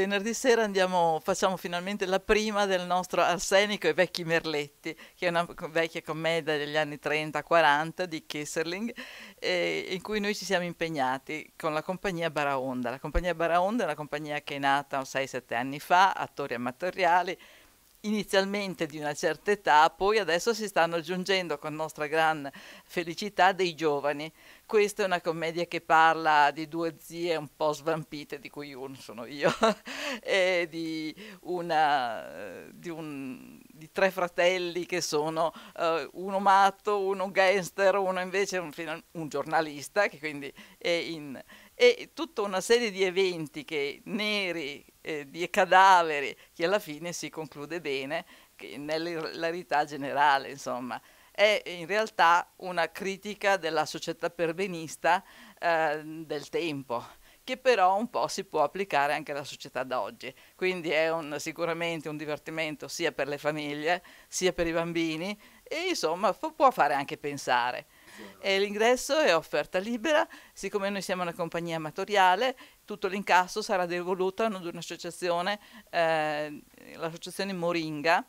venerdì sera andiamo, facciamo finalmente la prima del nostro Arsenico e Vecchi Merletti, che è una vecchia commedia degli anni 30-40 di Kesserling, eh, in cui noi ci siamo impegnati con la compagnia Baraonda. La compagnia Baraonda è una compagnia che è nata 6-7 anni fa, attori amatoriali, inizialmente di una certa età, poi adesso si stanno aggiungendo con nostra gran felicità dei giovani. Questa è una commedia che parla di due zie un po' svampite, di cui uno sono io, e di, una, di, un, di, tre fratelli che sono uh, uno matto, uno gangster, uno invece un, un giornalista che quindi è in e tutta una serie di eventi che, neri, eh, di cadaveri, che alla fine si conclude bene, nell'ilarità generale, insomma. È in realtà una critica della società perbenista eh, del tempo, che però un po' si può applicare anche alla società d'oggi. Quindi è un, sicuramente un divertimento sia per le famiglie, sia per i bambini e insomma può fare anche pensare. E l'ingresso è offerta libera, siccome noi siamo una compagnia amatoriale, tutto l'incasso sarà devoluto ad un'associazione, eh, l'associazione Moringa,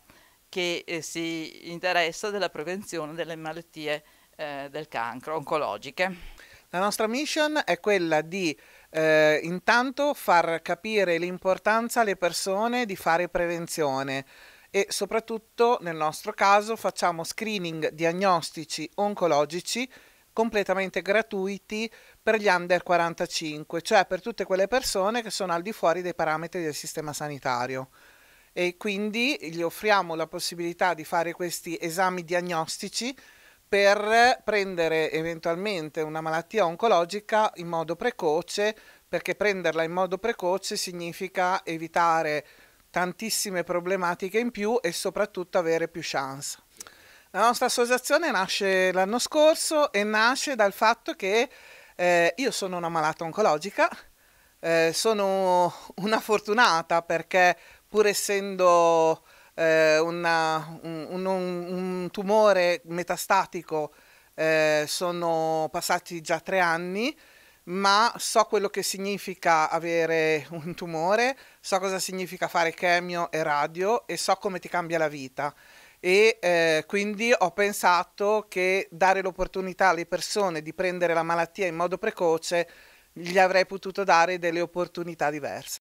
che eh, si interessa della prevenzione delle malattie eh, del cancro oncologiche. La nostra mission è quella di eh, intanto far capire l'importanza alle persone di fare prevenzione e soprattutto nel nostro caso facciamo screening diagnostici oncologici completamente gratuiti per gli under 45, cioè per tutte quelle persone che sono al di fuori dei parametri del sistema sanitario. E quindi gli offriamo la possibilità di fare questi esami diagnostici per prendere eventualmente una malattia oncologica in modo precoce, perché prenderla in modo precoce significa evitare tantissime problematiche in più e soprattutto avere più chance. La nostra associazione nasce l'anno scorso e nasce dal fatto che eh, io sono una malata oncologica, eh, sono una fortunata perché pur essendo eh, una, un, un, un, tumore metastatico eh, sono passati già tre anni, ma so quello che significa avere un tumore, so cosa significa fare chemio e radio e so come ti cambia la vita. E eh, quindi ho pensato che dare l'opportunità alle persone di prendere la malattia in modo precoce gli avrei potuto dare delle opportunità diverse.